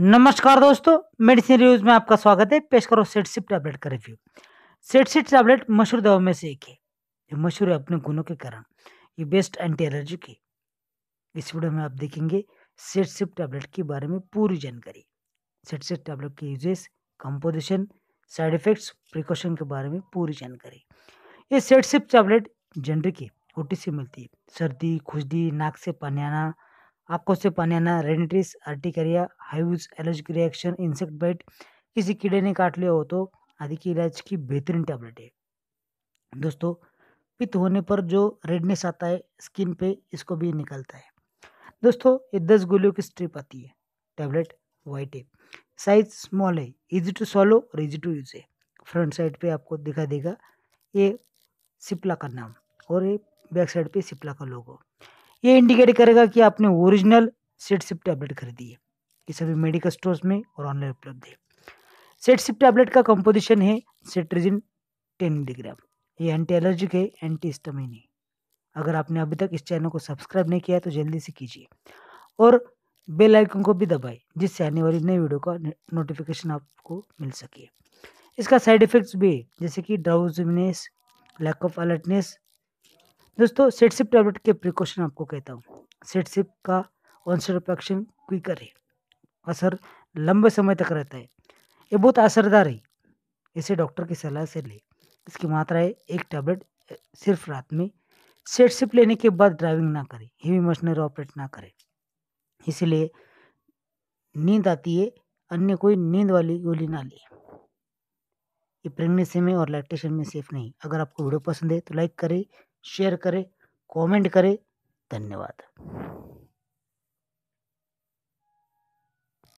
नमस्कार दोस्तों medicine reviews में आपका स्वागत है पेश करो सेटसिप टैबलेट का रिव्यू सेटसिप टैबलेट मशहूर दवा में से एक है ये मशहूर है अपने गुणों के कारण ये बेस्ट एंटी एलर्जी की इस वीडियो में आप देखेंगे सेटसिप टैबलेट के बारे में पूरी जानकारी सेटसिप टैबलेट के uses composition side effects precaution के बारे में पूरी जानकारी ये सेटसिप टैबलेट जेनरिक है ओटी मिलती है सर्दी खुजली नाक से पानी आना आपको उससे पानी आना rhinitis urticaria hives allergic reaction insect bite किसी कीड़े ने काट लिया हो तो आदि की इलाज की बेहतरीन टैबलेट है दोस्तों पित्त होने पर जो रेडनेस आता है स्किन पे इसको भी निकलता है दोस्तों ये दस गोलियों की स्ट्रिप आती है टैबलेट वाइट है साइज स्मॉल है इजी टू सॉलो और इजी टू यूज़ है फ्रंट साइड पे आपको दिखा देगा ये सिप्ला का नाम और ये बैक साइड पे सिप्ला का लोगो ये इंडिकेट करेगा कि आपने ओरिजिनल सेट सिप टैबलेट खरीदी है ये सभी मेडिकल स्टोर्स में और ऑनलाइन उपलब्ध है सेट सिप टैबलेट का कंपोजिशन है सेट्रिजिन टेन मिलीग्राम ये एंटी एलर्जिक है एंटी स्टमिन है अगर आपने अभी तक इस चैनल को सब्सक्राइब नहीं किया है तो जल्दी से कीजिए और बेल आइकन को भी दबाएं जिससे आने वाली नई वीडियो का नोटिफिकेशन आपको मिल सके इसका साइड इफ़ेक्ट्स भी है जैसे कि ड्राउजनेस लैक ऑफ अलर्टनेस दोस्तों सेटसिप टैबलेट के प्रिकॉशन आपको कहता हूँ सेटसिप का ऑनसेट ऑफ एक्शन क्विकर है असर लंबे समय तक रहता है ये बहुत असरदार है इसे डॉक्टर की सलाह से ले इसकी मात्रा है एक टैबलेट सिर्फ रात में सेटसिप लेने के बाद ड्राइविंग ना करें हेवी मशीनरी ऑपरेट ना करें इसलिए नींद आती है अन्य कोई नींद वाली गोली ना ले ये प्रेगनेंसी में और लैक्टेशन में सेफ नहीं अगर आपको वीडियो पसंद है तो लाइक करें शेयर करें कमेंट करें धन्यवाद